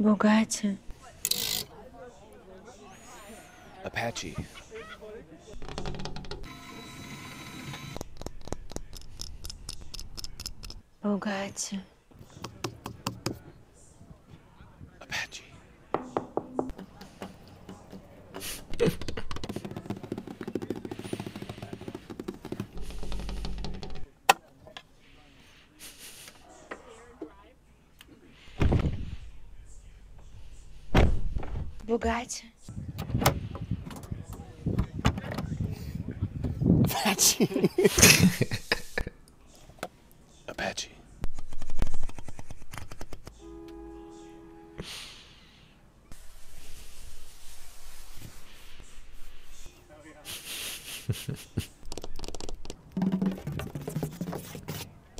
Бугати. Apache. Бугати. ругать. Apache. Apache.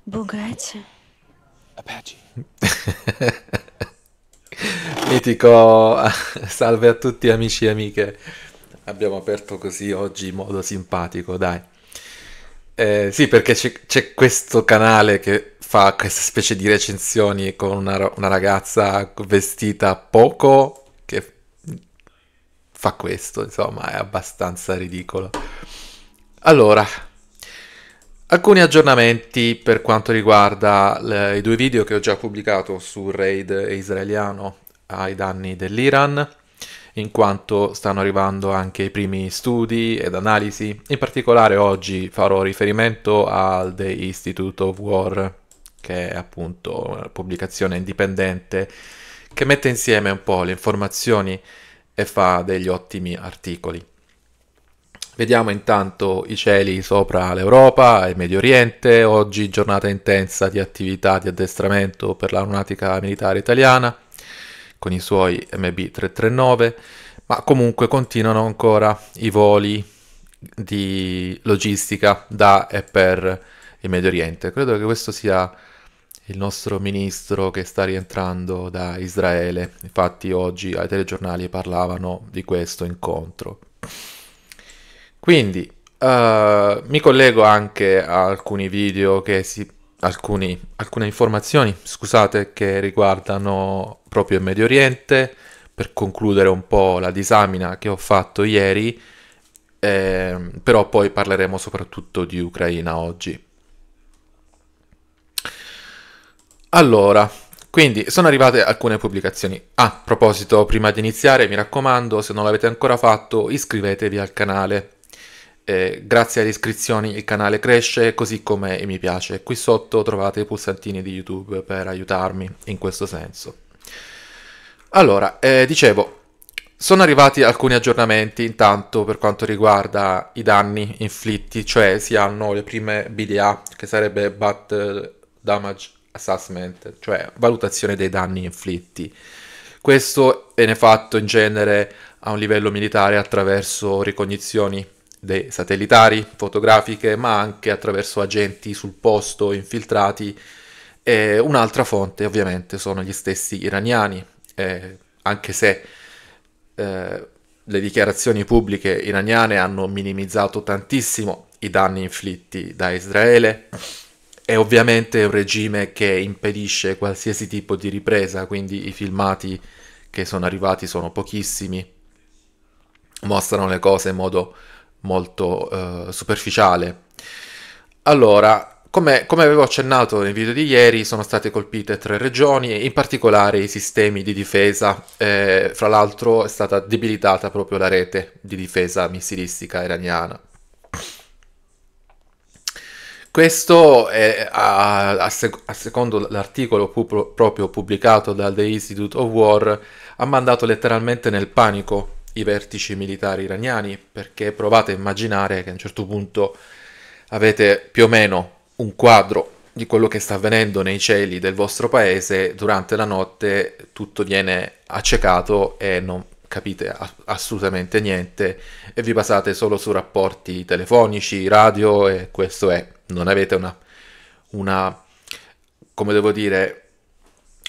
Bugatti. Apache. mitico salve a tutti amici e amiche. Abbiamo aperto così oggi in modo simpatico, dai. Eh, sì, perché c'è, questo canale che fa questa specie di recensioni con una, una ragazza vestita poco che fa questo, insomma, è abbastanza ridicolo. Allora, Alcuni aggiornamenti per quanto riguarda le, i due video che ho già pubblicato su Raid israeliano ai danni dell'Iran, in quanto stanno arrivando anche i primi studi ed analisi. In particolare oggi farò riferimento al The Institute of War, che è appunto una pubblicazione indipendente che mette insieme un po' le informazioni e fa degli ottimi articoli. Vediamo intanto i cieli sopra l'Europa e il Medio Oriente, oggi giornata intensa di attività di addestramento per l'aeronautica militare italiana, con i suoi MB339, ma comunque continuano ancora i voli di logistica da e per il Medio Oriente. Credo che questo sia il nostro ministro che sta rientrando da Israele. Infatti oggi ai telegiornali parlavano di questo incontro. Quindi uh, mi collego anche a alcuni video che si alcuni, alcune informazioni, scusate, che riguardano proprio il Medio Oriente, per concludere un po' la disamina che ho fatto ieri, eh, però poi parleremo soprattutto di Ucraina oggi. Allora, quindi sono arrivate alcune pubblicazioni. Ah, a proposito, prima di iniziare, mi raccomando, se non l'avete ancora fatto, iscrivetevi al canale eh, grazie alle iscrizioni il canale cresce, così come mi piace. Qui sotto trovate i pulsantini di YouTube per aiutarmi in questo senso. Allora, eh, dicevo, sono arrivati alcuni aggiornamenti intanto per quanto riguarda i danni inflitti, cioè si hanno le prime BDA, che sarebbe Battle Damage Assessment, cioè valutazione dei danni inflitti. Questo viene fatto in genere a un livello militare attraverso ricognizioni satellitari, fotografiche, ma anche attraverso agenti sul posto infiltrati. E un'altra fonte ovviamente sono gli stessi iraniani, eh, anche se eh, le dichiarazioni pubbliche iraniane hanno minimizzato tantissimo i danni inflitti da Israele. È ovviamente un regime che impedisce qualsiasi tipo di ripresa, quindi i filmati che sono arrivati sono pochissimi, mostrano le cose in modo molto eh, superficiale. Allora, come, come, avevo accennato nel video di ieri, sono state colpite tre regioni, in particolare i sistemi di difesa. Eh, fra l'altro è stata debilitata proprio la rete di difesa missilistica iraniana. Questo è a, a, sec- a secondo l'articolo pu- proprio pubblicato dal The Institute of War, ha mandato letteralmente nel panico i vertici militari iraniani, perché provate a immaginare che a un certo punto avete più o meno un quadro di quello che sta avvenendo nei cieli del vostro paese, durante la notte tutto viene accecato e non capite assolutamente niente e vi basate solo su rapporti telefonici, radio e questo è, non avete una, una come devo dire,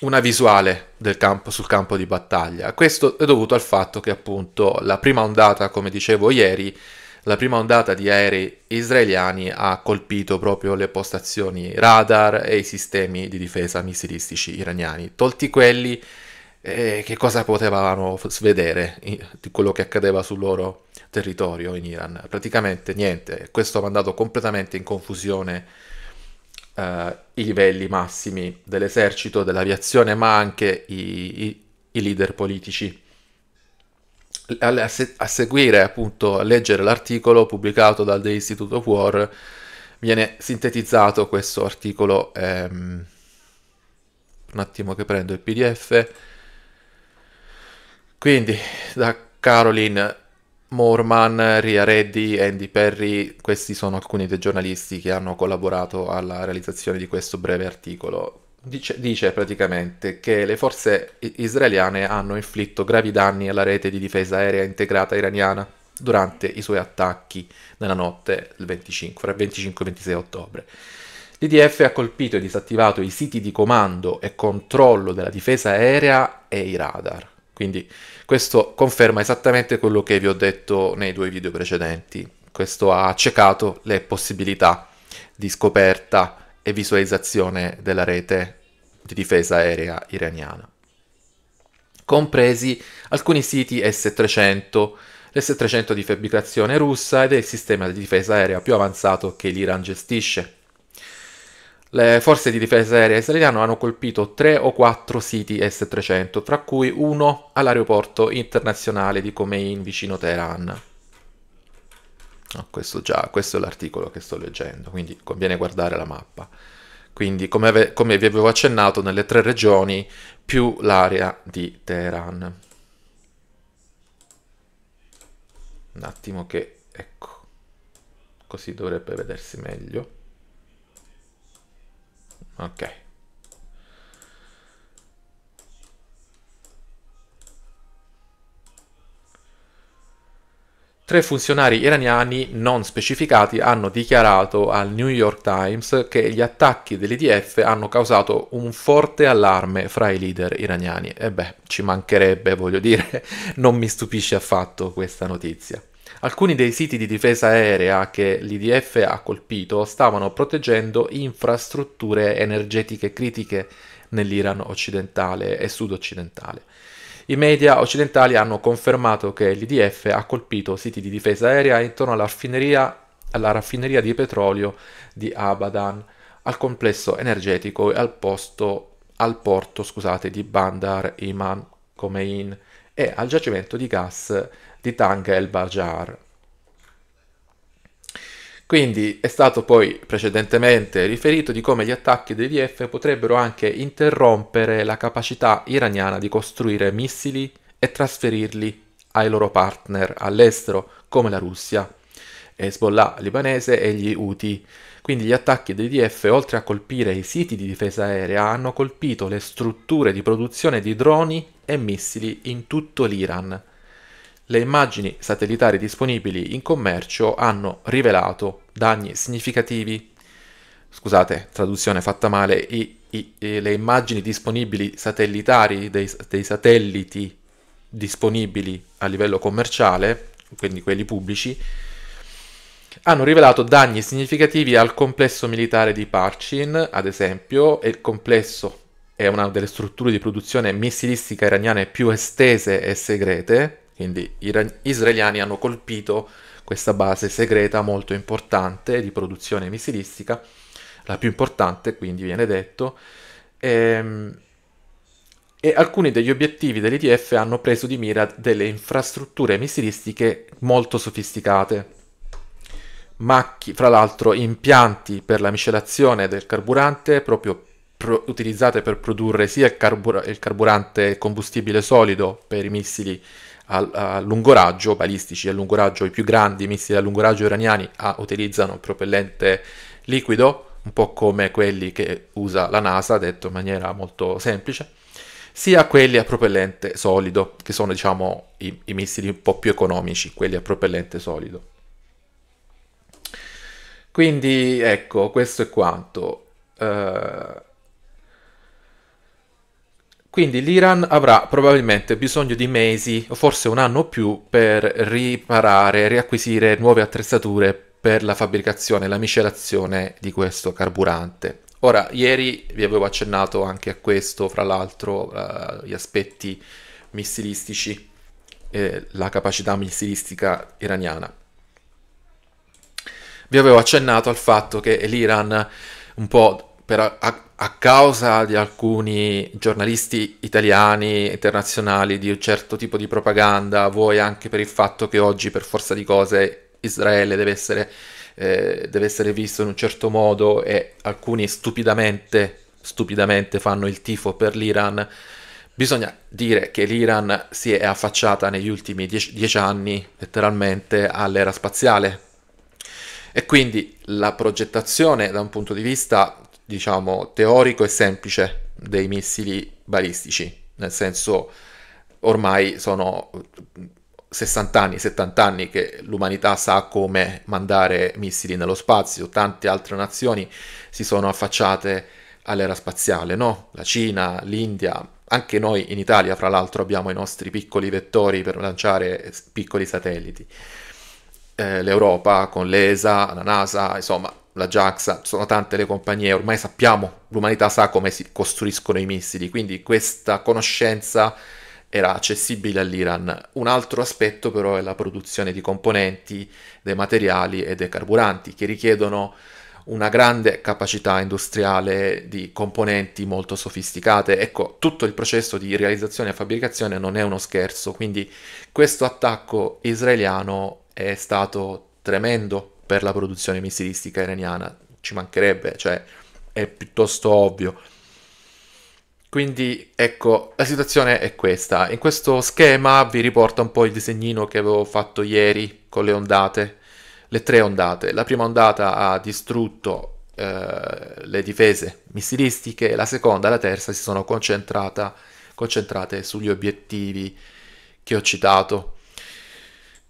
una visuale campo, sul campo di battaglia. Questo è dovuto al fatto che appunto la prima ondata, come dicevo ieri, la prima ondata di aerei israeliani ha colpito proprio le postazioni radar e i sistemi di difesa missilistici iraniani. Tolti quelli, eh, che cosa potevano vedere di quello che accadeva sul loro territorio in Iran? Praticamente niente, questo ha mandato completamente in confusione eh, i livelli massimi dell'esercito, dell'aviazione, ma anche i, i, i leader politici. A, se, a, seguire, appunto, a leggere l'articolo pubblicato dal The Institute of War, viene sintetizzato questo articolo. Ehm, un attimo che prendo il PDF. Quindi, da Caroline Moorman, Ria Reddy, Andy Perry, questi sono alcuni dei giornalisti che hanno collaborato alla realizzazione di questo breve articolo. Dice, dice, praticamente che le forze israeliane hanno inflitto gravi danni alla rete di difesa aerea integrata iraniana durante i suoi attacchi nella notte del 25, fra il 25 e il 26 ottobre. L'IDF ha colpito e disattivato i siti di comando e controllo della difesa aerea e i radar. Quindi questo conferma esattamente quello che vi ho detto nei due video precedenti. Questo ha accecato le possibilità di scoperta e visualizzazione della rete di difesa aerea iraniana, compresi alcuni siti S-300, l'S-300 di fabbricazione russa ed è il sistema di difesa aerea più avanzato che l'Iran gestisce. Le forze di difesa aerea israeliane hanno colpito 3 o 4 siti S-300, tra cui uno all'aeroporto internazionale di Khomeini vicino Teheran. Oh, questo, già, questo è l'articolo che sto leggendo, quindi conviene guardare la mappa. Quindi, come, ave, come vi avevo accennato, nelle tre regioni più l'area di Teheran. Un attimo che, ecco, così dovrebbe vedersi meglio. Ok. Tre funzionari iraniani non specificati hanno dichiarato al New York Times che gli attacchi dell'IDF hanno causato un forte allarme fra i leader iraniani. E beh, ci mancherebbe, voglio dire, non mi stupisce affatto questa notizia. Alcuni dei siti di difesa aerea che l'IDF ha colpito stavano proteggendo infrastrutture energetiche critiche nell'Iran occidentale e sud-occidentale. I media occidentali hanno confermato che l'IDF ha colpito siti di difesa aerea intorno alla raffineria, alla raffineria di petrolio di Abadan, al complesso energetico e al, posto, al porto scusate, di Bandar Iman Khomein e al giacimento di gas di Tang El Bajar. Quindi è stato poi precedentemente riferito di come gli attacchi dell'IDF potrebbero anche interrompere la capacità iraniana di costruire missili e trasferirli ai loro partner all'estero, come la Russia, Hezbollah libanese e gli Houthi. Quindi gli attacchi dell'IDF, oltre a colpire i siti di difesa aerea, hanno colpito le strutture di produzione di droni e missili in tutto l'Iran. Le immagini satellitari disponibili in commercio hanno rivelato danni significativi. Scusate, traduzione fatta male. I, i, i, le immagini disponibili satellitari dei, dei satelliti disponibili a livello commerciale, quindi quelli pubblici, hanno rivelato danni significativi al complesso militare di Parchin, ad esempio, e il complesso è una delle strutture di produzione missilistica iraniane più estese e segrete, quindi gli israeliani hanno colpito questa base segreta molto importante di produzione missilistica, la più importante quindi viene detto, e, ehm, e alcuni degli obiettivi dell'IDF hanno preso di mira delle infrastrutture missilistiche molto sofisticate. Macchi, fra l'altro impianti per la miscelazione del carburante proprio pro- utilizzate per produrre sia il, carbur- il carburante combustibile solido per i missili a, a lungo raggio, balistici a lungo raggio, i più grandi missili a lungo raggio iraniani a, utilizzano propellente liquido, un po' come quelli che usa la NASA, detto in maniera molto semplice, sia quelli a propellente solido, che sono diciamo i, i missili un po' più economici, quelli a propellente solido. Quindi ecco, questo è quanto. Uh, quindi l'Iran avrà probabilmente bisogno di mesi o forse un anno o più per riparare, riacquisire nuove attrezzature per la fabbricazione e la miscelazione di questo carburante. Ora, ieri vi avevo accennato anche a questo, fra l'altro, uh, gli aspetti missilistici e la capacità missilistica iraniana. Vi avevo accennato al fatto che l'Iran un po' per, a, a, causa di alcuni giornalisti italiani internazionali di un certo tipo di propaganda, vuoi anche per il fatto che oggi per forza di cose Israele deve essere, eh, deve essere visto in un certo modo e alcuni stupidamente, stupidamente fanno il tifo per l'Iran, bisogna dire che l'Iran si è affacciata negli ultimi dieci, dieci anni letteralmente all'era spaziale. E quindi la progettazione da un punto di vista diciamo, teorico e semplice dei missili balistici, nel senso ormai sono 60 anni, 70 anni che l'umanità sa come mandare missili nello spazio, tante altre nazioni si sono affacciate all'era spaziale, no? La Cina, l'India, anche noi in Italia, fra l'altro, abbiamo i nostri piccoli vettori per lanciare piccoli satelliti. Eh, L'Europa con l'ESA, la NASA, insomma, la JAXA, sono tante le compagnie, ormai sappiamo, l'umanità sa come si costruiscono i missili, quindi questa conoscenza era accessibile all'Iran. Un altro aspetto però è la produzione di componenti, dei materiali e dei carburanti che richiedono una grande capacità industriale di componenti molto sofisticate. Ecco, tutto il processo di realizzazione e fabbricazione non è uno scherzo, quindi questo attacco israeliano è stato tremendo per la produzione missilistica iraniana, ci mancherebbe, cioè è piuttosto ovvio. Quindi ecco, la situazione è questa. In questo schema vi riporto un po' il disegnino che avevo fatto ieri con le ondate, le tre ondate. La prima ondata ha distrutto eh, le difese missilistiche, la seconda e la terza si sono concentrate sugli obiettivi che ho citato.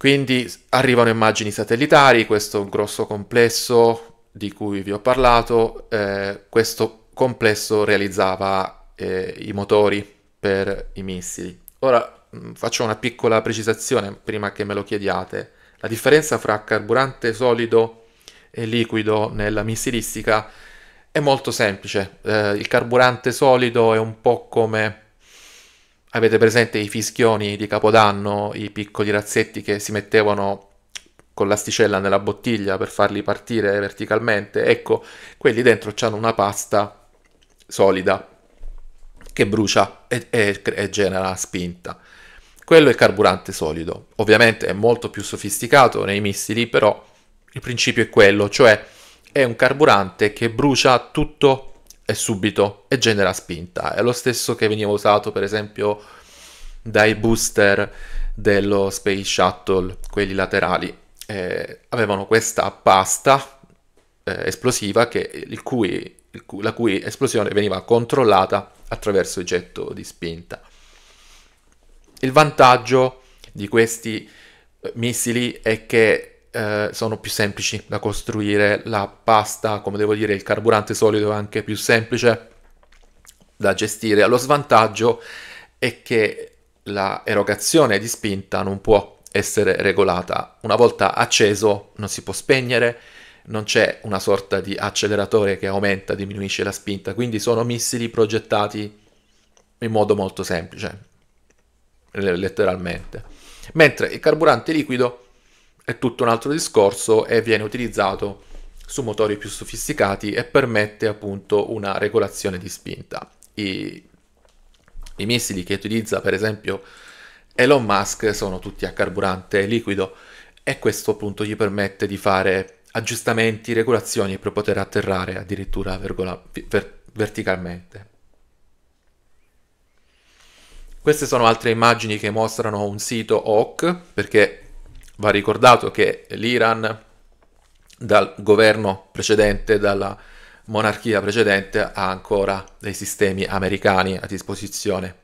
Quindi arrivano immagini satellitari, questo grosso complesso di cui vi ho parlato, eh, questo complesso realizzava eh, i motori per i missili. Ora mm, faccio una piccola precisazione prima che me lo chiediate. La differenza fra carburante solido e liquido nella missilistica è molto semplice. Eh, il carburante solido è un po' come Avete presente i fischioni di Capodanno, i piccoli razzetti che si mettevano con l'asticella nella bottiglia per farli partire verticalmente? Ecco, quelli dentro hanno una pasta solida che brucia e, e, e genera spinta. Quello è carburante solido. Ovviamente è molto più sofisticato nei missili, però il principio è quello, cioè è un carburante che brucia tutto è subito e genera spinta. È lo stesso che veniva usato per esempio dai booster dello Space Shuttle, quelli laterali. Eh, avevano questa pasta eh, esplosiva che, cui, cui, la cui esplosione veniva controllata attraverso il getto di spinta. Il vantaggio di questi eh, missili è che eh, sono più semplici da costruire, la pasta, come devo dire, il carburante solido è anche più semplice da gestire. Lo svantaggio è che la erogazione di spinta non può essere regolata. Una volta acceso non si può spegnere, non c'è una sorta di acceleratore che aumenta, diminuisce la spinta, quindi sono missili progettati in modo molto semplice, letteralmente. Mentre il carburante liquido è tutto un altro discorso e viene utilizzato su motori più sofisticati e permette appunto una regolazione di spinta. I, i missili che utilizza per esempio Elon Musk sono tutti a carburante liquido e questo appunto gli permette di fare aggiustamenti, regolazioni per poter atterrare addirittura vergola, ver, verticalmente. Queste sono altre immagini che mostrano un sito Hawk, perché Va ricordato che l'Iran dal governo precedente, dalla monarchia precedente, ha ancora dei sistemi americani a disposizione.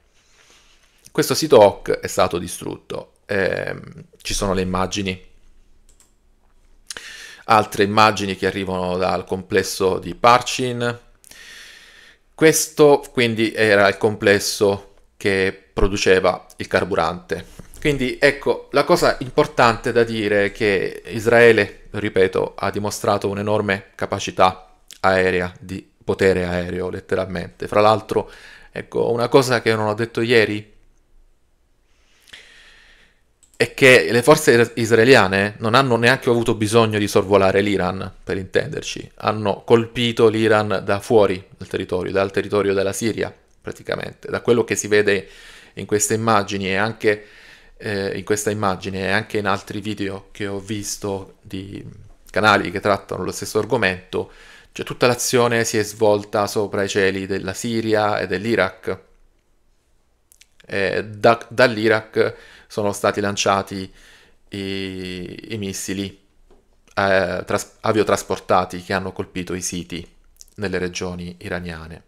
Questo sito HOC è stato distrutto, eh, ci sono le immagini. Altre immagini che arrivano dal complesso di Parchin. Questo quindi era il complesso che produceva il carburante quindi ecco, la cosa importante da dire è che Israele, ripeto, ha dimostrato un'enorme capacità aerea, di potere aereo letteralmente. Fra l'altro, ecco, una cosa che non ho detto ieri è che le forze israeliane non hanno neanche avuto bisogno di sorvolare l'Iran, per intenderci, hanno colpito l'Iran da fuori dal territorio, dal territorio della Siria, praticamente, da quello che si vede in queste immagini e anche eh, in questa immagine e anche in altri video che ho visto di canali che trattano lo stesso argomento, cioè tutta l'azione si è svolta sopra i cieli della Siria e dell'Iraq. E da, dall'Iraq sono stati lanciati i, i missili eh, tras- aviotrasportati che hanno colpito i siti nelle regioni iraniane.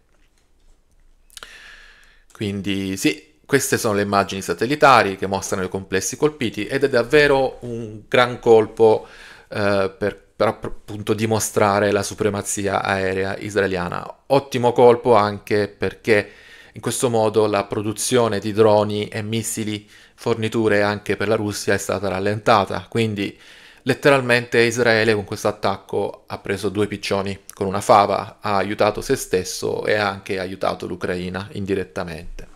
Quindi sì, queste sono le immagini satellitari che mostrano i complessi colpiti ed è davvero un gran colpo eh, per, per appunto dimostrare la supremazia aerea israeliana. Ottimo colpo anche perché in questo modo la produzione di droni e missili, forniture anche per la Russia è stata rallentata, quindi letteralmente Israele con questo attacco ha preso due piccioni con una fava, ha aiutato se stesso e ha anche aiutato l'Ucraina indirettamente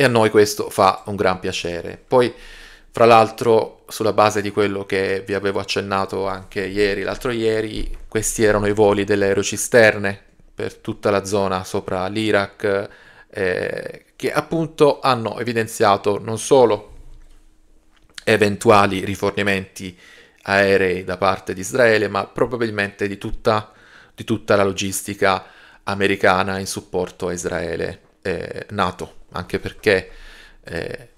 e a noi questo fa un gran piacere. Poi, fra l'altro, sulla base di quello che vi avevo accennato anche ieri, l'altro ieri, questi erano i voli delle aerocisterne per tutta la zona sopra l'Iraq, eh, che appunto hanno evidenziato non solo eventuali rifornimenti aerei da parte di Israele, ma probabilmente di tutta, di tutta la logistica americana in supporto a Israele eh, NATO anche perché, eh,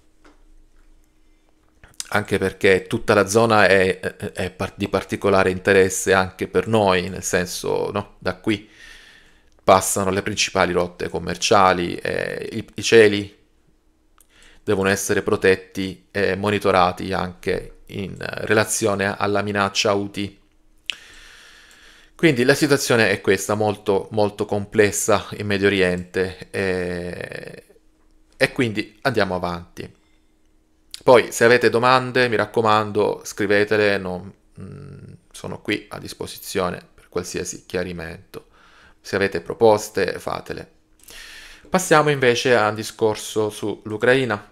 anche perché tutta la zona è, è, è, di particolare interesse anche per noi, nel senso, no, da qui passano le principali rotte commerciali, eh, i, i, cieli devono essere protetti e monitorati anche in relazione alla minaccia UT. Quindi la situazione è questa, molto, molto complessa in Medio Oriente. Eh, e quindi andiamo avanti. Poi se avete domande, mi raccomando, scrivetele, non, mh, mm, sono qui a disposizione per qualsiasi chiarimento. Se avete proposte, fatele. Passiamo invece al discorso sull'Ucraina.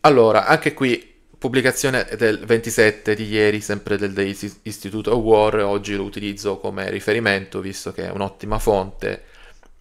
Allora, anche qui pubblicazione del 27 di ieri, sempre del The Institute of War, oggi lo utilizzo come riferimento visto che è un'ottima fonte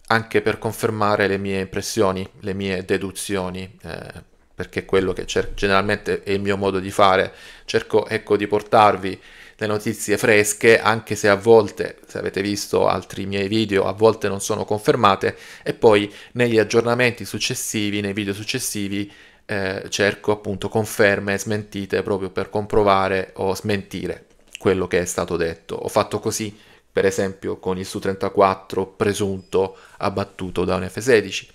anche per confermare le mie impressioni, le mie deduzioni, eh, perché è quello che cer- generalmente è il mio modo di fare. Cerco ecco, di portarvi le notizie fresche, anche se a volte, se avete visto altri miei video, a volte non sono confermate, e poi negli aggiornamenti successivi, nei video successivi, eh, cerco appunto conferme, e smentite, proprio per comprovare o smentire quello che è stato detto. Ho fatto così per esempio con il Su-34 presunto abbattuto da un F-16.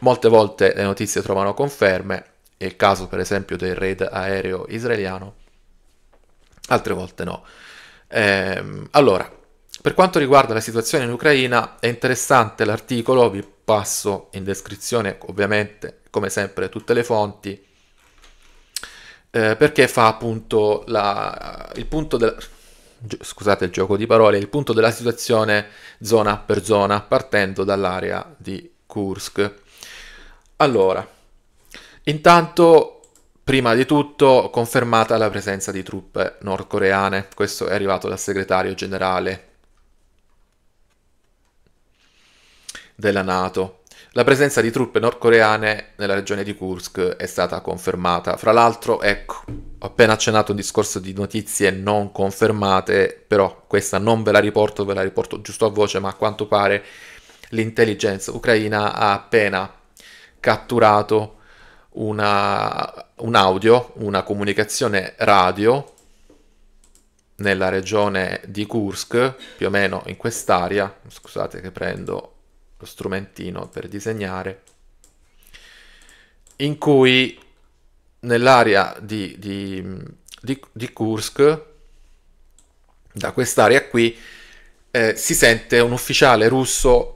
Molte volte le notizie trovano conferme, è il caso per esempio del raid aereo israeliano, altre volte no. Ehm, allora, per quanto riguarda la situazione in Ucraina, è interessante l'articolo, vi passo in descrizione ovviamente, come sempre, tutte le fonti, eh, perché fa appunto la, il punto della scusate il gioco di parole, il punto della situazione zona per zona, partendo dall'area di Kursk. Allora, intanto, prima di tutto, confermata la presenza di truppe nordcoreane, questo è arrivato dal segretario generale della Nato. La presenza di truppe nordcoreane nella regione di Kursk è stata confermata. Fra l'altro, ecco, ho appena accennato un discorso di notizie non confermate, però questa non ve la riporto, ve la riporto giusto a voce, ma a quanto pare l'intelligence ucraina ha appena catturato una, un audio, una comunicazione radio nella regione di Kursk, più o meno in quest'area, scusate che prendo lo strumentino per disegnare, in cui nell'area di, di, di, di, Kursk, da quest'area qui, eh, si sente un ufficiale russo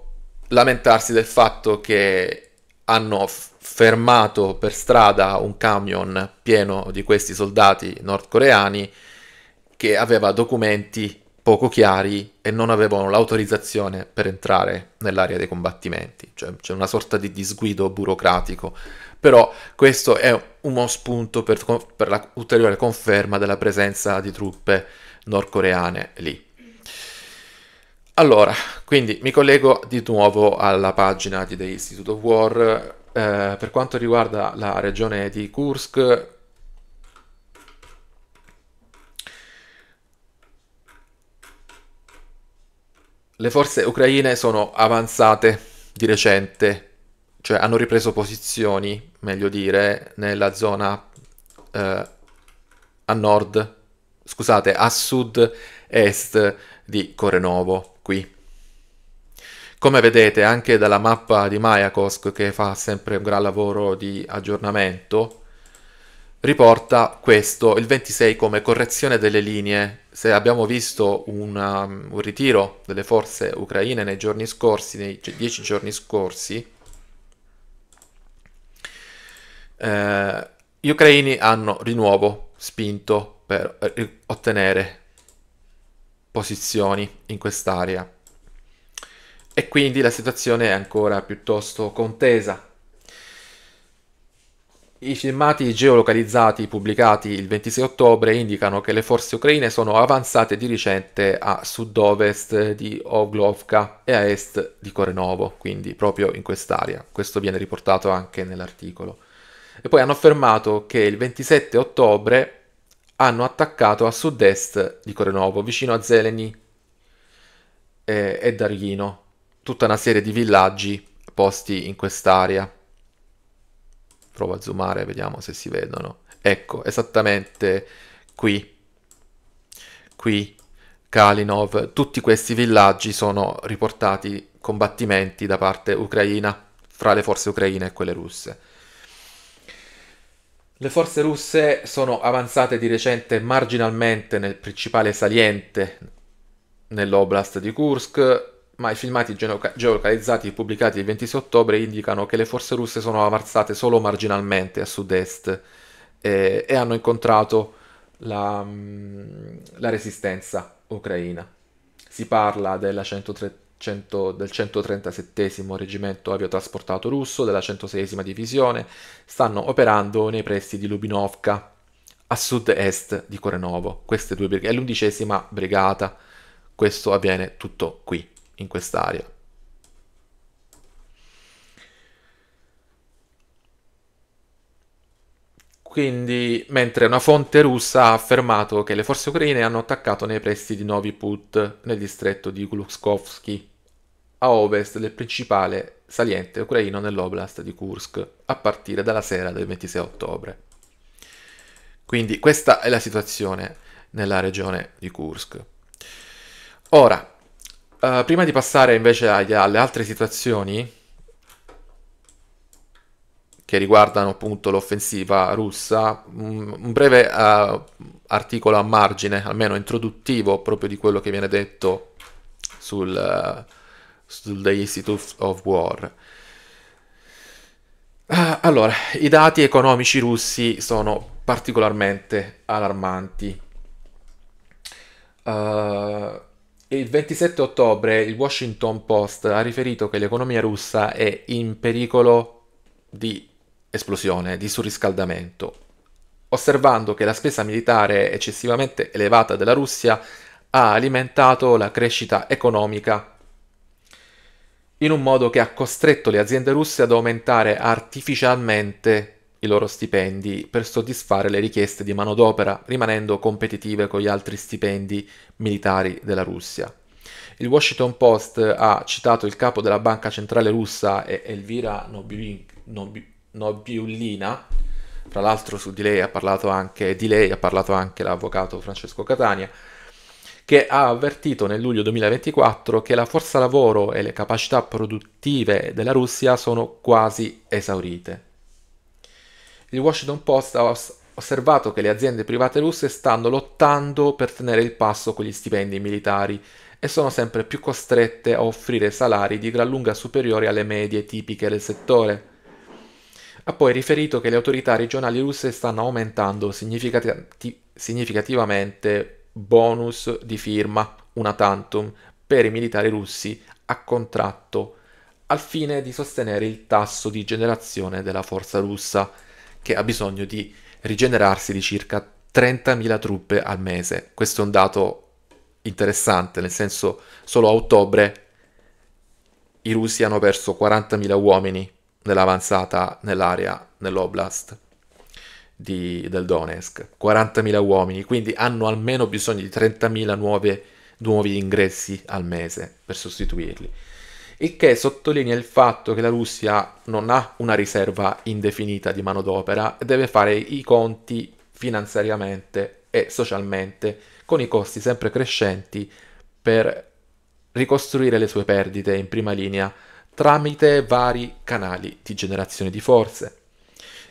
lamentarsi del fatto che hanno fermato per strada un camion pieno di questi soldati nordcoreani che aveva documenti poco chiari e non avevano l'autorizzazione per entrare nell'area dei combattimenti, cioè c'è una sorta di disguido burocratico, però questo è uno spunto per, per l'ulteriore conferma della presenza di truppe nordcoreane lì. Allora, quindi mi collego di nuovo alla pagina di The Institute of War, eh, per quanto riguarda la regione di Kursk, Le forze ucraine sono avanzate di recente, cioè hanno ripreso posizioni, meglio dire, nella zona eh, a nord, scusate, a sud-est di Korenovo, qui. Come vedete anche dalla mappa di Mayakovsk, che fa sempre un gran lavoro di aggiornamento, riporta questo, il 26, come correzione delle linee. Se abbiamo visto una, um, un ritiro delle forze ucraine nei giorni scorsi, nei dieci giorni scorsi, eh, gli ucraini hanno di nuovo spinto per eh, ottenere posizioni in quest'area. E quindi la situazione è ancora piuttosto contesa. I filmati geolocalizzati pubblicati il 26 ottobre indicano che le forze ucraine sono avanzate di recente a sud-ovest di Oglovka e a est di Korenovo, quindi proprio in quest'area. Questo viene riportato anche nell'articolo. E poi hanno affermato che il 27 ottobre hanno attaccato a sud-est di Korenovo, vicino a Zeleni eh, e, Darghino, tutta una serie di villaggi posti in quest'area provo a zoomare, vediamo se si vedono. Ecco, esattamente qui, qui, Kalinov, tutti questi villaggi sono riportati combattimenti da parte ucraina, fra le forze ucraine e quelle russe. Le forze russe sono avanzate di recente marginalmente nel principale saliente nell'oblast di Kursk, ma i filmati geolocalizzati pubblicati il 26 ottobre indicano che le forze russe sono avanzate solo marginalmente a sud-est eh, e hanno incontrato la, mm, la, resistenza ucraina. Si parla 103, 100, del 137 reggimento aviotrasportato russo, della 106 divisione, stanno operando nei pressi di Lubinovka, a sud-est di Korenovo. queste due brigate, è l'undicesima brigata, questo avviene tutto qui in quest'area. Quindi, mentre una fonte russa ha affermato che le forze ucraine hanno attaccato nei pressi di Novi Put, nel distretto di Glukskovsky, a ovest del principale saliente ucraino nell'oblast di Kursk, a partire dalla sera del 26 ottobre. Quindi questa è la situazione nella regione di Kursk. Ora, eh, prima di passare invece agli, alle altre situazioni che riguardano appunto l'offensiva russa, un, un breve uh, articolo a margine, almeno introduttivo proprio di quello che viene detto sul, uh, sul The Institute of War. Allora, i dati economici russi sono particolarmente allarmanti. Uh, il 27 ottobre il Washington Post ha riferito che l'economia russa è in pericolo di esplosione, di surriscaldamento, osservando che la spesa militare eccessivamente elevata della Russia ha alimentato la crescita economica in un modo che ha costretto le aziende russe ad aumentare artificialmente i loro stipendi per soddisfare le richieste di manodopera, rimanendo competitive con gli altri stipendi militari della Russia. Il Washington Post ha citato il capo della banca centrale russa Elvira Nobiulina, tra l'altro su di lei ha parlato anche, anche l'avvocato Francesco Catania, che ha avvertito nel luglio 2024 che la forza lavoro e le capacità produttive della Russia sono quasi esaurite. Il Washington Post ha osservato che le aziende private russe stanno lottando per tenere il passo con gli stipendi militari e sono sempre più costrette a offrire salari di gran lunga superiori alle medie tipiche del settore. Ha poi riferito che le autorità regionali russe stanno aumentando significati significativamente bonus di firma, una tantum, per i militari russi a contratto, al fine di sostenere il tasso di generazione della forza russa che ha bisogno di rigenerarsi di circa 30.000 truppe al mese. Questo è un dato interessante, nel senso solo a ottobre i russi hanno perso 40.000 uomini nell'avanzata nell'area, nell'oblast di, del Donetsk. 40.000 uomini, quindi hanno almeno bisogno di 30.000 nuove, nuovi ingressi al mese per sostituirli il che sottolinea il fatto che la Russia non ha una riserva indefinita di manodopera e deve fare i conti finanziariamente e socialmente con i costi sempre crescenti per ricostruire le sue perdite in prima linea tramite vari canali di generazione di forze.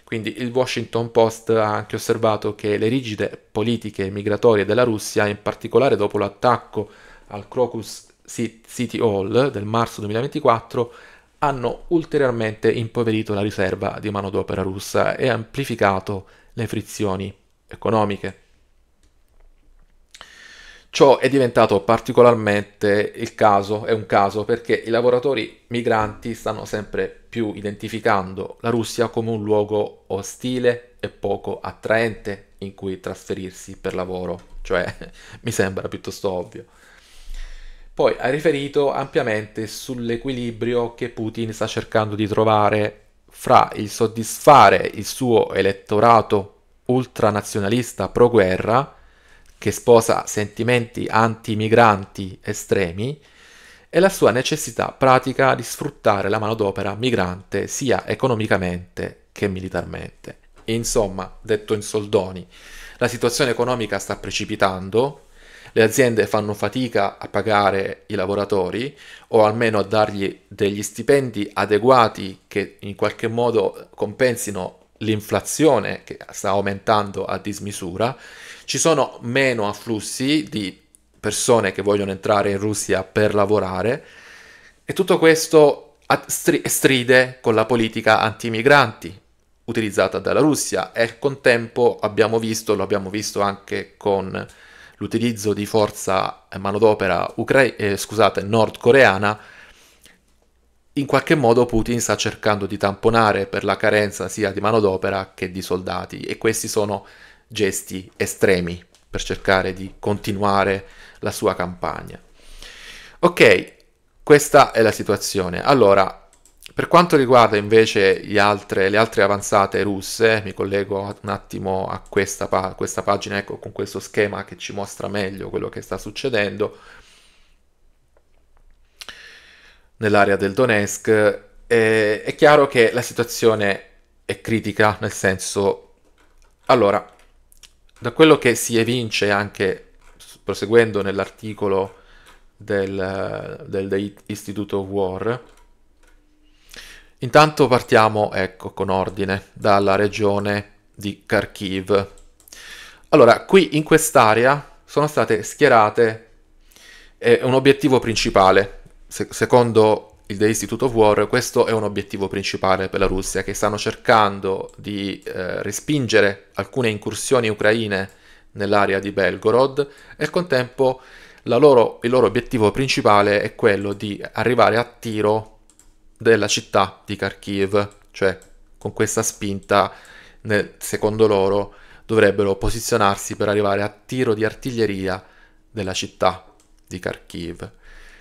Quindi il Washington Post ha anche osservato che le rigide politiche migratorie della Russia, in particolare dopo l'attacco al Crocus City Hall del marzo 2024 hanno ulteriormente impoverito la riserva di manodopera russa e amplificato le frizioni economiche. Ciò è diventato particolarmente il caso, è un caso perché i lavoratori migranti stanno sempre più identificando la Russia come un luogo ostile e poco attraente in cui trasferirsi per lavoro, cioè mi sembra piuttosto ovvio. Poi ha riferito ampiamente sull'equilibrio che Putin sta cercando di trovare fra il soddisfare il suo elettorato ultranazionalista pro-guerra, che sposa sentimenti anti-migranti estremi, e la sua necessità pratica di sfruttare la manodopera migrante sia economicamente che militarmente. Insomma, detto in soldoni, la situazione economica sta precipitando, le aziende fanno fatica a pagare i lavoratori o almeno a dargli degli stipendi adeguati che in qualche modo compensino l'inflazione che sta aumentando a dismisura, ci sono meno afflussi di persone che vogliono entrare in Russia per lavorare e tutto questo stride con la politica anti-migranti utilizzata dalla Russia e al contempo abbiamo visto, lo abbiamo visto anche con l'utilizzo di forza e manodopera ucra- eh, scusate, nordcoreana, in qualche modo Putin sta cercando di tamponare per la carenza sia di manodopera che di soldati e questi sono gesti estremi per cercare di continuare la sua campagna. Ok, questa è la situazione. Allora, per quanto riguarda invece altre, le altre avanzate russe, mi collego un attimo a questa, pa- questa pagina ecco, con questo schema che ci mostra meglio quello che sta succedendo nell'area del Donetsk, eh, è chiaro che la situazione è critica, nel senso, allora, da quello che si evince anche proseguendo nell'articolo dell'Istitute del, del, of War, Intanto partiamo, ecco, con ordine, dalla regione di Kharkiv. Allora, qui in quest'area sono state schierate eh, un obiettivo principale. Se secondo il The Institute of War, questo è un obiettivo principale per la Russia, che stanno cercando di eh, respingere alcune incursioni ucraine nell'area di Belgorod e al contempo loro, il loro obiettivo principale è quello di arrivare a tiro della città di Kharkiv, cioè con questa spinta, nel, secondo loro, dovrebbero posizionarsi per arrivare a tiro di artiglieria della città di Kharkiv.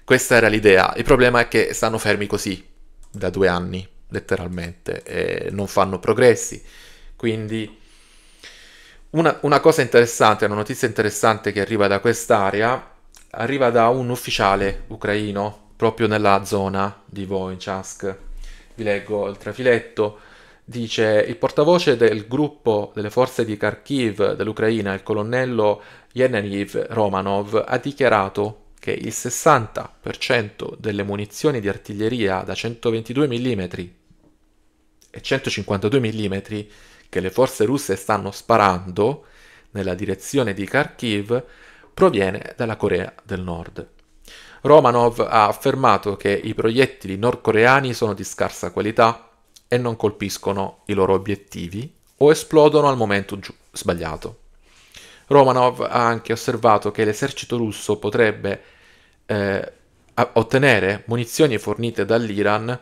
Questa era l'idea, il problema è che stanno fermi così da due anni, letteralmente, e non fanno progressi. Quindi una, una cosa interessante, una notizia interessante che arriva da quest'area, arriva da un ufficiale ucraino proprio nella zona di Voinchask. Vi leggo il trafiletto. Dice il portavoce del gruppo delle forze di Kharkiv dell'Ucraina, il colonnello Yeneniev Romanov, ha dichiarato che il 60% delle munizioni di artiglieria da 122 mm e 152 mm che le forze russe stanno sparando nella direzione di Kharkiv proviene dalla Corea del Nord. Romanov ha affermato che i proiettili nordcoreani sono di scarsa qualità e non colpiscono i loro obiettivi o esplodono al momento giu- sbagliato. Romanov ha anche osservato che l'esercito russo potrebbe eh, ottenere munizioni fornite dall'Iran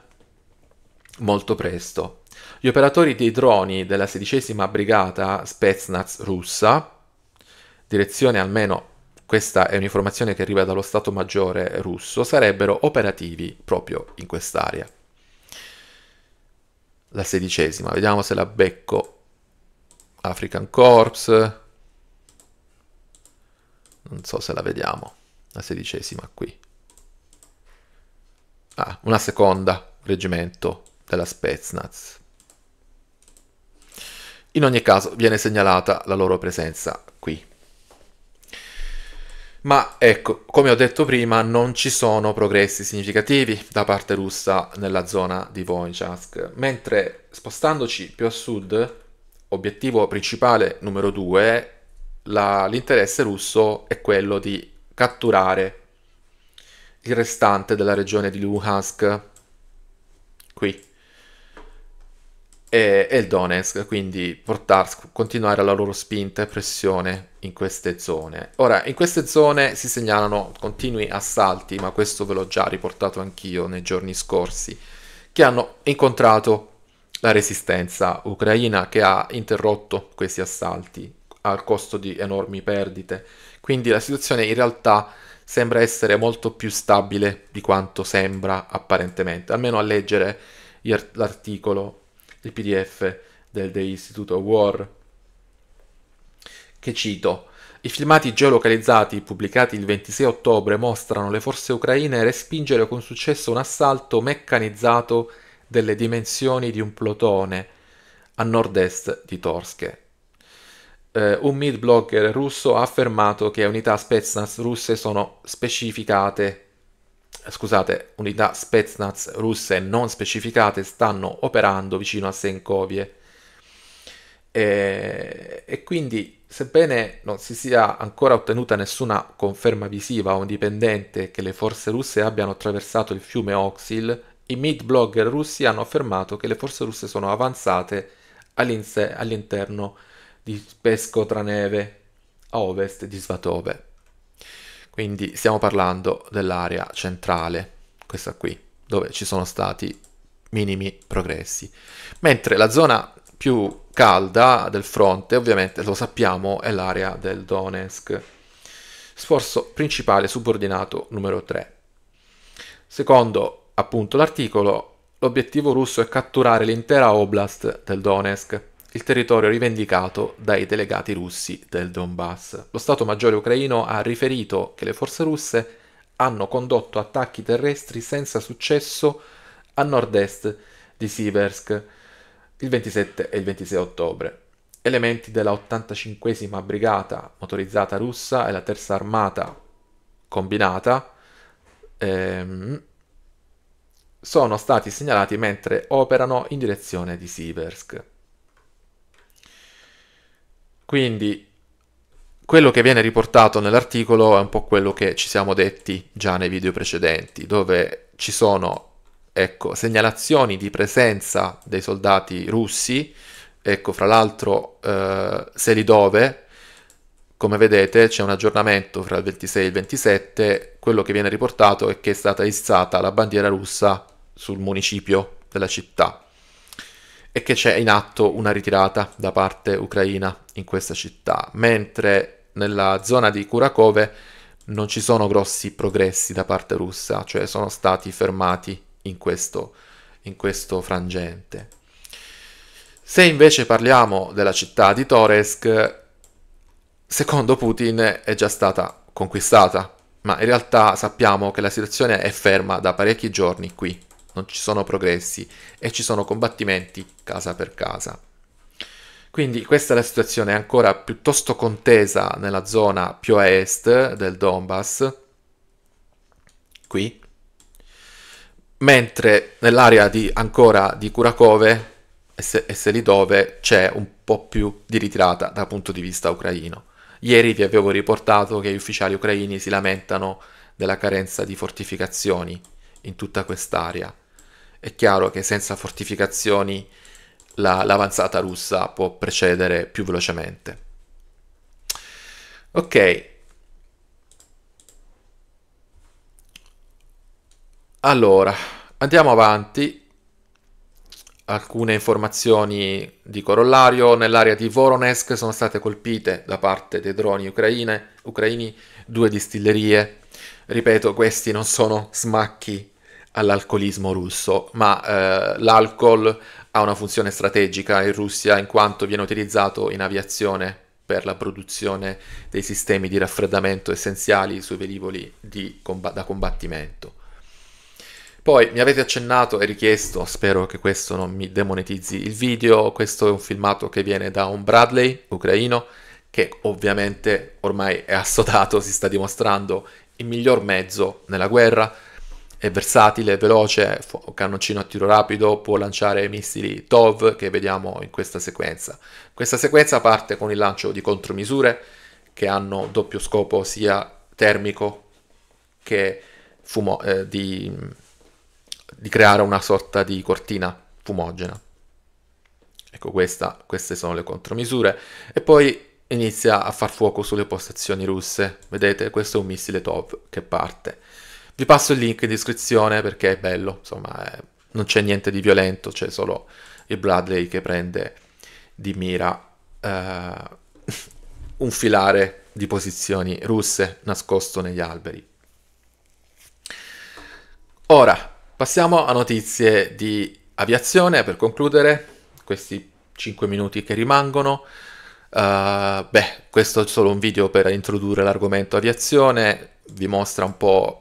molto presto. Gli operatori dei droni della sedicesima brigata Spetsnaz russa, direzione almeno questa è un'informazione che arriva dallo Stato Maggiore russo, sarebbero operativi proprio in quest'area. La sedicesima, vediamo se la becco. African Corps, non so se la vediamo, la sedicesima qui. Ah, una seconda reggimento della Spetsnaz. In ogni caso viene segnalata la loro presenza qui. Ma ecco, come ho detto prima, non ci sono progressi significativi da parte russa nella zona di Voinchansk, mentre spostandoci più a sud, obiettivo principale numero 2, l'interesse russo è quello di catturare il restante della regione di Luhansk. Qui e, e il Donetsk, quindi portarsi, continuare la loro spinta e pressione in queste zone. Ora, in queste zone si segnalano continui assalti, ma questo ve l'ho già riportato anch'io nei giorni scorsi, che hanno incontrato la resistenza ucraina che ha interrotto questi assalti al costo di enormi perdite. Quindi la situazione in realtà sembra essere molto più stabile di quanto sembra apparentemente, almeno a leggere l'articolo il PDF del, dell'Istituto War, che cito. I filmati geolocalizzati pubblicati il 26 ottobre mostrano le forze ucraine respingere con successo un assalto meccanizzato delle dimensioni di un plotone a nord-est di Torske. Eh, un mid-blogger russo ha affermato che unità Spetsnaz russe sono specificate eh, scusate, unità Spetsnaz russe non specificate stanno operando vicino a Senkovie. E, e, quindi, sebbene non si sia ancora ottenuta nessuna conferma visiva o indipendente che le forze russe abbiano attraversato il fiume Oxil, i mid blogger russi hanno affermato che le forze russe sono avanzate all'interno di Pesco Pescotraneve, a ovest di Svatove. Quindi stiamo parlando dell'area centrale, questa qui, dove ci sono stati minimi progressi. Mentre la zona più calda del fronte, ovviamente lo sappiamo, è l'area del Donetsk. Sforzo principale subordinato numero 3. Secondo appunto l'articolo, l'obiettivo russo è catturare l'intera oblast del Donetsk il territorio rivendicato dai delegati russi del Donbass. Lo Stato Maggiore ucraino ha riferito che le forze russe hanno condotto attacchi terrestri senza successo a nord-est di Siversk il 27 e il 26 ottobre. Elementi della 85 Brigata motorizzata russa e la Terza Armata combinata ehm, sono stati segnalati mentre operano in direzione di Siversk. Quindi quello che viene riportato nell'articolo è un po' quello che ci siamo detti già nei video precedenti, dove ci sono ecco, segnalazioni di presenza dei soldati russi, ecco, fra l'altro eh, dove, come vedete c'è un aggiornamento fra il 26 e il 27, quello che viene riportato è che è stata issata la bandiera russa sul municipio della città e che c'è in atto una ritirata da parte ucraina in questa città, mentre nella zona di Kurakove non ci sono grossi progressi da parte russa, cioè sono stati fermati in questo, in questo frangente. Se invece parliamo della città di Toresk, secondo Putin è già stata conquistata, ma in realtà sappiamo che la situazione è ferma da parecchi giorni qui non ci sono progressi e ci sono combattimenti casa per casa. Quindi questa è la situazione ancora piuttosto contesa nella zona più a est del Donbass, qui, mentre nell'area di, ancora di Kurakove e Selidove c'è un po' più di ritirata dal punto di vista ucraino. Ieri vi avevo riportato che gli ufficiali ucraini si lamentano della carenza di fortificazioni in tutta quest'area. È chiaro che senza fortificazioni la, l'avanzata russa può precedere più velocemente. Ok. Allora, andiamo avanti. Alcune informazioni di corollario. Nell'area di Voronezk sono state colpite da parte dei droni ucraine, ucraini due distillerie. Ripeto, questi non sono smacchi all'alcolismo russo, ma eh, l'alcol ha una funzione strategica in Russia in quanto viene utilizzato in aviazione per la produzione dei sistemi di raffreddamento essenziali sui velivoli comb- da combattimento. Poi mi avete accennato e richiesto, spero che questo non mi demonetizzi il video, questo è un filmato che viene da un Bradley ucraino che ovviamente ormai è assodato, si sta dimostrando il miglior mezzo nella guerra, è versatile, è veloce, cannoncino a tiro rapido, può lanciare missili TOV che vediamo in questa sequenza. Questa sequenza parte con il lancio di contromisure che hanno doppio scopo sia termico che fumo, eh, di, di, creare una sorta di cortina fumogena. Ecco, questa, queste sono le contromisure. E poi inizia a far fuoco sulle postazioni russe. Vedete, questo è un missile TOV che parte vi passo il link in descrizione perché è bello, insomma, eh, non c'è niente di violento, c'è solo il Bradley che prende di mira eh, un filare di posizioni russe nascosto negli alberi. Ora, passiamo a notizie di aviazione per concludere questi 5 minuti che rimangono. Uh, beh, questo è solo un video per introdurre l'argomento aviazione, vi mostra un po'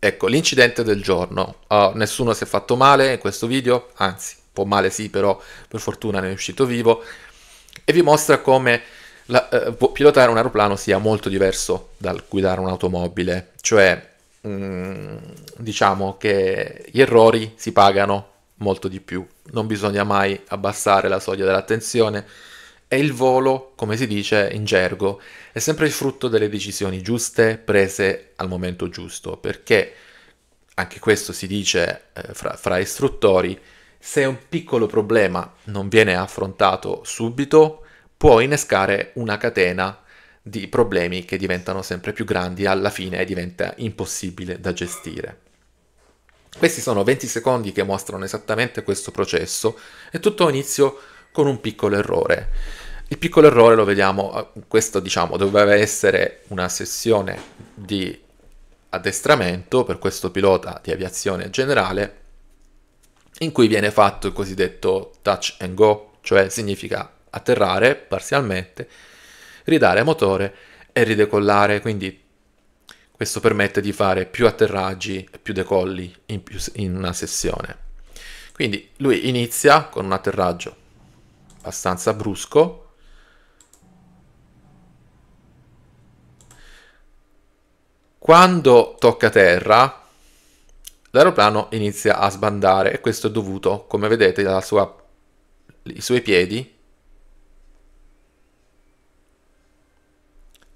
Ecco, l'incidente del giorno. Uh, nessuno si è fatto male in questo video, anzi, un po' male sì, però per fortuna ne è uscito vivo. E vi mostra come la, uh, pilotare un aeroplano sia molto diverso dal guidare un'automobile. Cioè, mh, mm, diciamo che gli errori si pagano molto di più. Non bisogna mai abbassare la soglia dell'attenzione e il volo, come si dice in gergo, è sempre il frutto delle decisioni giuste prese al momento giusto, perché anche questo si dice eh, fra, fra istruttori, se un piccolo problema non viene affrontato subito, può innescare una catena di problemi che diventano sempre più grandi alla fine diventa impossibile da gestire. Questi sono 20 secondi che mostrano esattamente questo processo e tutto inizio con un piccolo errore. Il piccolo errore lo vediamo, ah, questo diciamo doveva essere una sessione di addestramento per questo pilota di aviazione generale in cui viene fatto il cosiddetto touch and go, cioè significa atterrare parzialmente, ridare motore e ridecollare, quindi questo permette di fare più atterraggi e più decolli in, più, in una sessione. Quindi lui inizia con un atterraggio abbastanza brusco. Quando tocca terra, l'aeroplano inizia a sbandare e questo è dovuto, come vedete, alla sua, i suoi piedi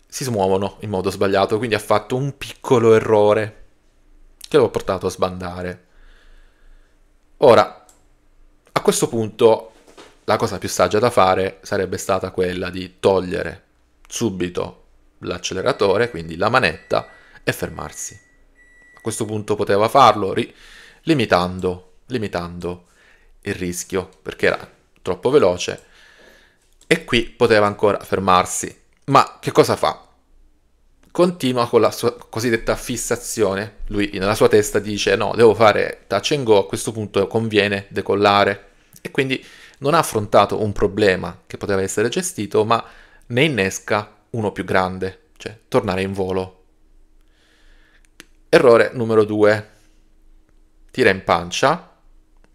si smuovono in modo sbagliato, quindi ha fatto un piccolo errore che lo ha portato a sbandare. Ora, a questo punto la cosa più saggia da fare sarebbe stata quella di togliere subito l'acceleratore, quindi la manetta, e fermarsi. A questo punto poteva farlo ri- limitando, limitando il rischio, perché era troppo veloce, e qui poteva ancora fermarsi. Ma che cosa fa? Continua con la sua cosiddetta fissazione. Lui nella sua testa dice no, devo fare touch and go, a questo punto conviene decollare. E quindi non ha affrontato un problema che poteva essere gestito, ma ne innesca uno più grande, cioè tornare in volo. Errore numero 2. Tira in pancia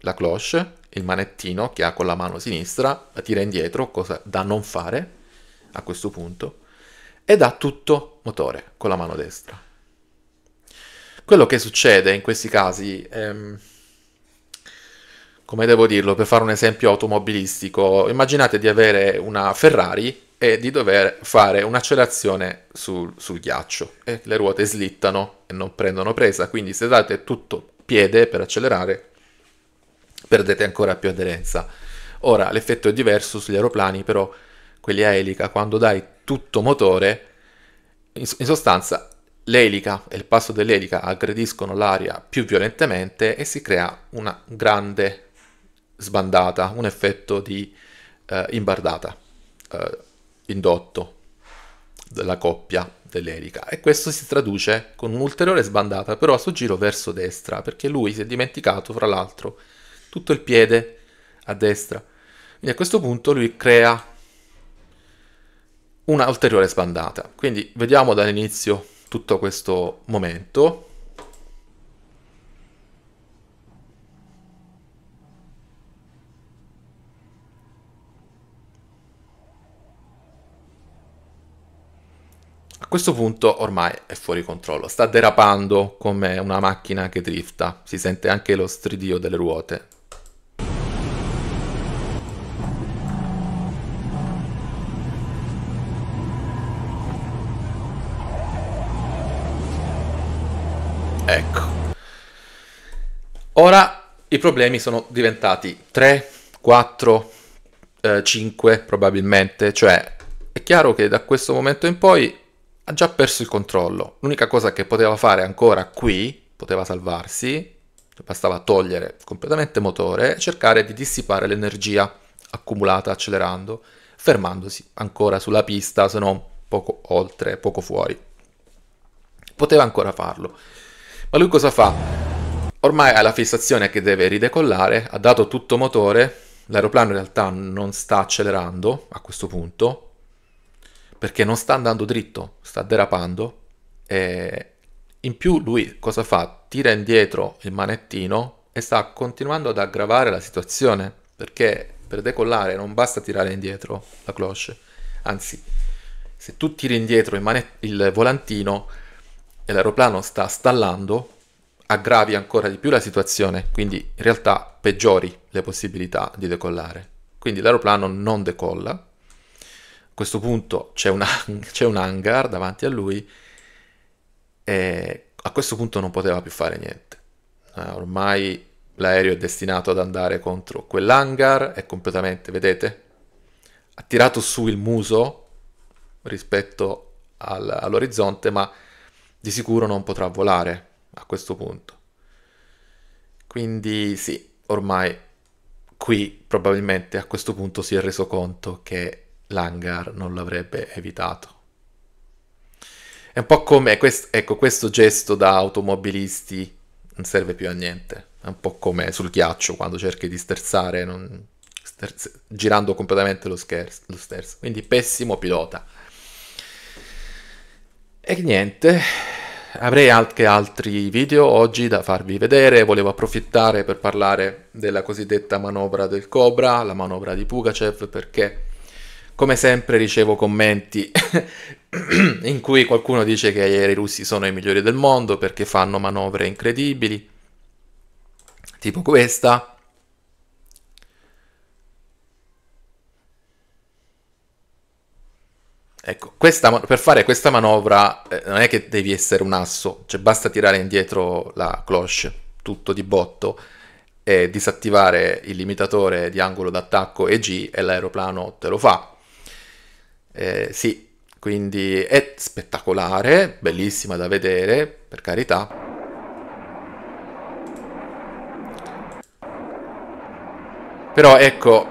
la cloche, il manettino che ha con la mano sinistra, la tira indietro, cosa da non fare a questo punto, e dà tutto motore con la mano destra. Quello che succede in questi casi... Ehm, come devo dirlo, per fare un esempio automobilistico, immaginate di avere una Ferrari e di dover fare un'accelerazione sul, sul ghiaccio e le ruote slittano e non prendono presa, quindi se date tutto piede per accelerare perdete ancora più aderenza. Ora l'effetto è diverso sugli aeroplani, però quelli a elica, quando dai tutto motore, in, in sostanza l'elica e il passo dell'elica aggrediscono l'aria più violentemente e si crea una grande sbandata, un effetto di eh, imbardata eh, indotto dalla coppia dell'elica e questo si traduce con un'ulteriore sbandata però a suo giro verso destra perché lui si è dimenticato fra l'altro tutto il piede a destra quindi a questo punto lui crea una ulteriore sbandata quindi vediamo dall'inizio tutto questo momento A questo punto ormai è fuori controllo, sta derapando come una macchina che drifta, si sente anche lo stridio delle ruote. Ecco. Ora i problemi sono diventati 3, 4, eh, 5 probabilmente, cioè è chiaro che da questo momento in poi ha già perso il controllo. L'unica cosa che poteva fare ancora qui, poteva salvarsi, cioè bastava togliere completamente motore e cercare di dissipare l'energia accumulata accelerando, fermandosi ancora sulla pista, se non poco oltre, poco fuori. Poteva ancora farlo. Ma lui cosa fa? Ormai ha la fissazione che deve ridecollare, ha dato tutto motore, l'aeroplano in realtà non sta accelerando a questo punto, perché non sta andando dritto, sta derapando. E in più lui cosa fa? Tira indietro il manettino e sta continuando ad aggravare la situazione, perché per decollare non basta tirare indietro la cloche, anzi se tu tiri indietro il, manet- il volantino e l'aeroplano sta stallando, aggravi ancora di più la situazione, quindi in realtà peggiori le possibilità di decollare. Quindi l'aeroplano non decolla, questo punto c'è un, c'è un hangar davanti a lui e a questo punto non poteva più fare niente. Eh, ormai l'aereo è destinato ad andare contro quell'hangar, è completamente, vedete? Ha tirato su il muso rispetto al, all'orizzonte, ma di sicuro non potrà volare a questo punto. Quindi sì, ormai qui probabilmente a questo punto si è reso conto che l'hangar non l'avrebbe evitato. È un po' come, quest, ecco, questo gesto da automobilisti non serve più a niente. È un po' come sul ghiaccio quando cerchi di sterzare, non, sterz, girando completamente lo, scherzo, lo sterzo. Quindi pessimo pilota. E niente, avrei anche altri video oggi da farvi vedere, volevo approfittare per parlare della cosiddetta manovra del Cobra, la manovra di Pugachev, perché come sempre ricevo commenti in cui qualcuno dice che gli aerei russi sono i migliori del mondo perché fanno manovre incredibili, tipo questa. Ecco, questa, per fare questa manovra eh, non è che devi essere un asso, cioè basta tirare indietro la cloche, tutto di botto, e disattivare il limitatore di angolo d'attacco EG e l'aeroplano te lo fa. Eh, sì, quindi è spettacolare, bellissima da vedere, per carità. Però ecco,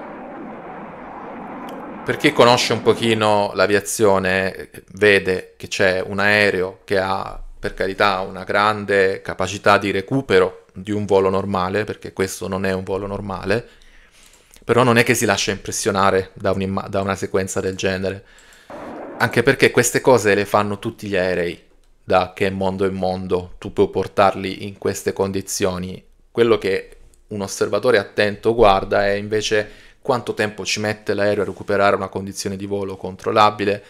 per chi conosce un pochino l'aviazione, vede che c'è un aereo che ha, per carità, una grande capacità di recupero di un volo normale, perché questo non è un volo normale, però non è che si lascia impressionare da, da una sequenza del genere, anche perché queste cose le fanno tutti gli aerei, da che mondo è mondo tu puoi portarli in queste condizioni. Quello che un osservatore attento guarda è invece quanto tempo ci mette l'aereo a recuperare una condizione di volo controllabile,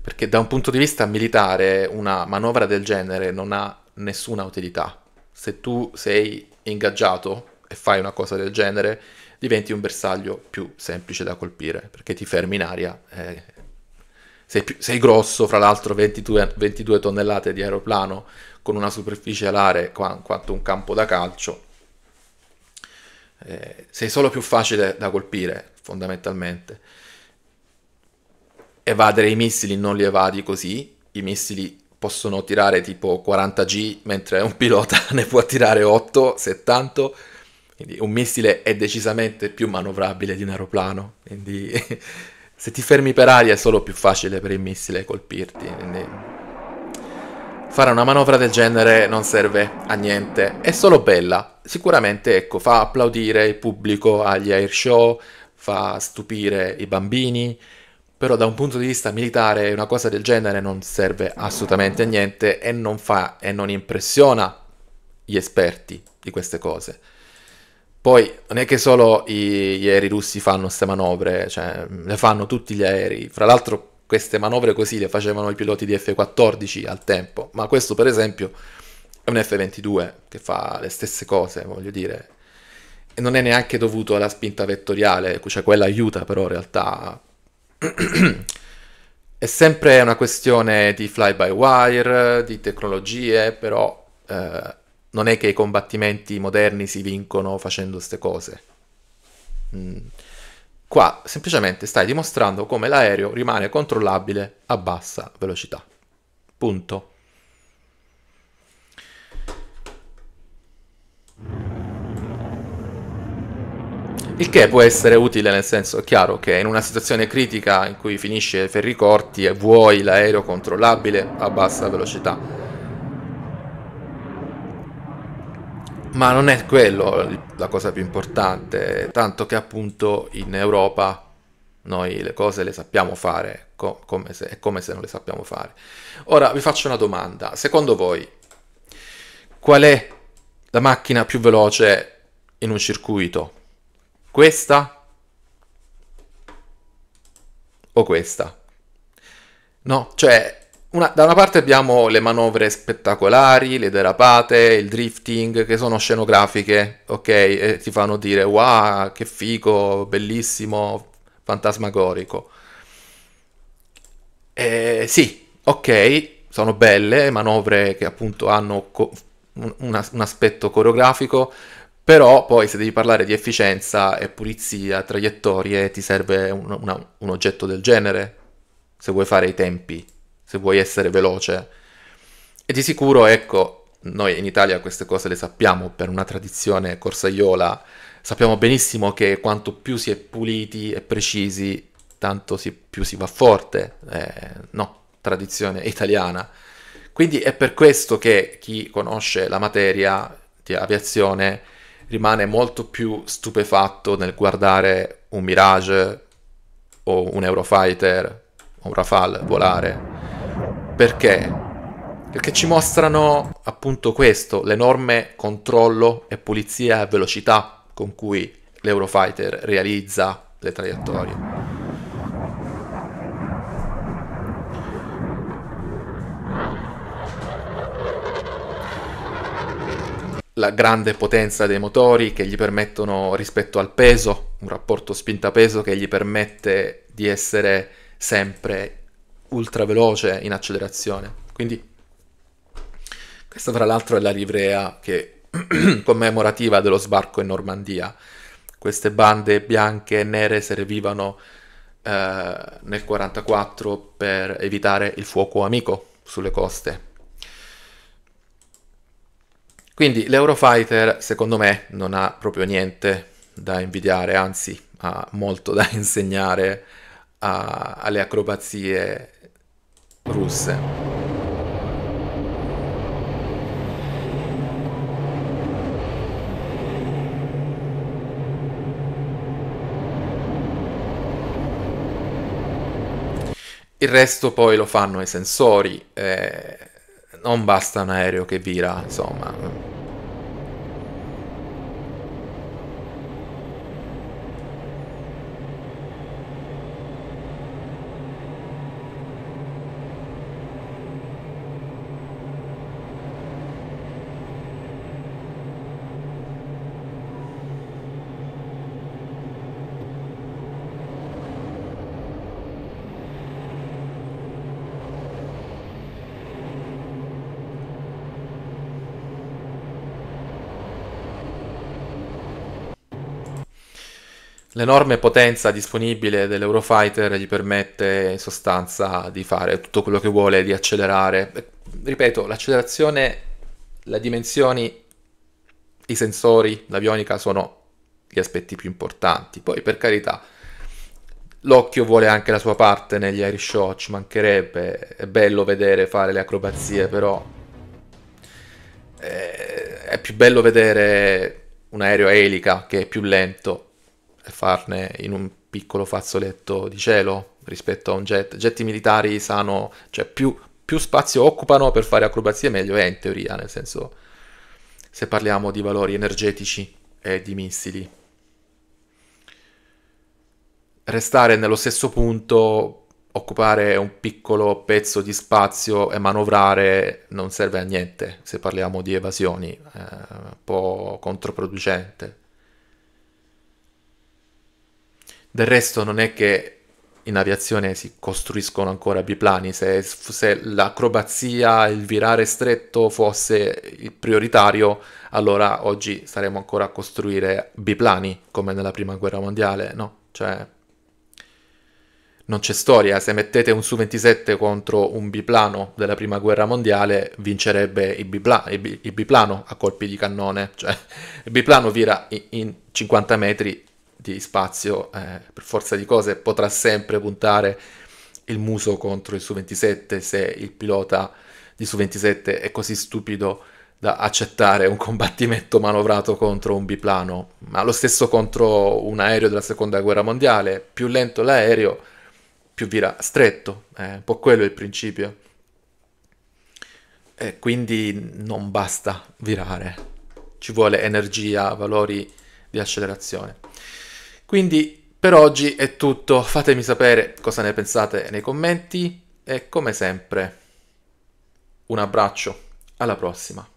perché da un punto di vista militare una manovra del genere non ha nessuna utilità. Se tu sei ingaggiato e fai una cosa del genere, diventi un bersaglio più semplice da colpire perché ti fermi in aria. Eh, sei, più, sei, grosso, fra l'altro 22, 22, tonnellate di aeroplano con una superficie alare qua, quanto un campo da calcio. Eh, sei solo più facile da colpire fondamentalmente. Evadere i missili non li evadi così, i missili possono tirare tipo 40G mentre un pilota ne può tirare 8, 70. Quindi un missile è decisamente più manovrabile di un aeroplano, quindi se ti fermi per aria è solo più facile per il missile colpirti. Quindi fare una manovra del genere non serve a niente, è solo bella. Sicuramente ecco, fa applaudire il pubblico agli air show, fa stupire i bambini, però da un punto di vista militare una cosa del genere non serve assolutamente a niente e non fa e non impressiona gli esperti di queste cose. Poi non è che solo i, gli aerei russi fanno queste manovre, cioè le fanno tutti gli aerei. Fra l'altro queste manovre così le facevano i piloti di F-14 al tempo, ma questo per esempio è un F-22 che fa le stesse cose, voglio dire. E non è neanche dovuto alla spinta vettoriale, cioè quella aiuta però in realtà. è sempre una questione di fly by wire, di tecnologie, però eh, non è che i combattimenti moderni si vincono facendo queste cose. Mm. Qua semplicemente stai dimostrando come l'aereo rimane controllabile a bassa velocità. Punto. Il che può essere utile nel senso, è chiaro che in una situazione critica in cui finisce ferri corti e vuoi l'aereo controllabile a bassa velocità Ma non è quello la cosa più importante, tanto che appunto in Europa noi le cose le sappiamo fare, co- come se, è come se non le sappiamo fare. Ora vi faccio una domanda, secondo voi qual è la macchina più veloce in un circuito? Questa o questa? No, cioè una, da una parte abbiamo le manovre spettacolari, le derapate, il drifting che sono scenografiche, ok? E ti fanno dire wow, che figo, bellissimo, fantasmagorico. Eh, sì, ok, sono belle, manovre che appunto hanno co- un, un, aspetto coreografico, però poi se devi parlare di efficienza e pulizia, traiettorie, ti serve un, una, un oggetto del genere, se vuoi fare i tempi se vuoi essere veloce. E di sicuro, ecco, noi in Italia queste cose le sappiamo per una tradizione corsaiola, sappiamo benissimo che quanto più si è puliti e precisi, tanto si, più si va forte, eh, no, tradizione italiana. Quindi è per questo che chi conosce la materia di aviazione rimane molto più stupefatto nel guardare un Mirage o un Eurofighter o un Rafale volare perché? Perché ci mostrano appunto questo, l'enorme controllo e pulizia e velocità con cui l'Eurofighter realizza le traiettorie. La grande potenza dei motori che gli permettono rispetto al peso, un rapporto spinta-peso che gli permette di essere sempre ultra veloce in accelerazione. Quindi questa tra l'altro è la livrea che commemorativa dello sbarco in Normandia. Queste bande bianche e nere servivano eh, nel 1944 per evitare il fuoco amico sulle coste. Quindi l'Eurofighter secondo me non ha proprio niente da invidiare, anzi ha molto da insegnare a, alle acrobazie russe. Il resto poi lo fanno i sensori, eh, non basta un aereo che vira, insomma. L'enorme potenza disponibile dell'Eurofighter gli permette in sostanza di fare tutto quello che vuole, di accelerare. Ripeto, l'accelerazione, le dimensioni, i sensori, l'avionica sono gli aspetti più importanti. Poi, per carità, l'occhio vuole anche la sua parte negli Irish Show, ci mancherebbe, è bello vedere fare le acrobazie, però eh, è più bello vedere un aereo a elica che è più lento farne in un piccolo fazzoletto di cielo rispetto a un jet. Getti militari sanno, cioè più, più spazio occupano per fare acrobazie meglio è in teoria, nel senso se parliamo di valori energetici e di missili. Restare nello stesso punto, occupare un piccolo pezzo di spazio e manovrare non serve a niente se parliamo di evasioni, è eh, un po' controproducente. Del resto non è che in aviazione si costruiscono ancora biplani, se, se l'acrobazia, il virare stretto fosse il prioritario, allora oggi saremmo ancora a costruire biplani come nella prima guerra mondiale, no? Cioè non c'è storia, se mettete un Su-27 contro un biplano della prima guerra mondiale vincerebbe il, bipla- il, bi- il biplano a colpi di cannone, cioè il biplano vira in, in 50 metri di spazio, eh, per forza di cose, potrà sempre puntare il muso contro il su 27 se il pilota di su 27 è così stupido da accettare un combattimento manovrato contro un biplano, ma lo stesso contro un aereo della seconda guerra mondiale, più lento l'aereo, più vira stretto, è un po' quello il principio. E quindi non basta virare, ci vuole energia, valori di accelerazione. Quindi per oggi è tutto, fatemi sapere cosa ne pensate nei commenti e come sempre un abbraccio, alla prossima.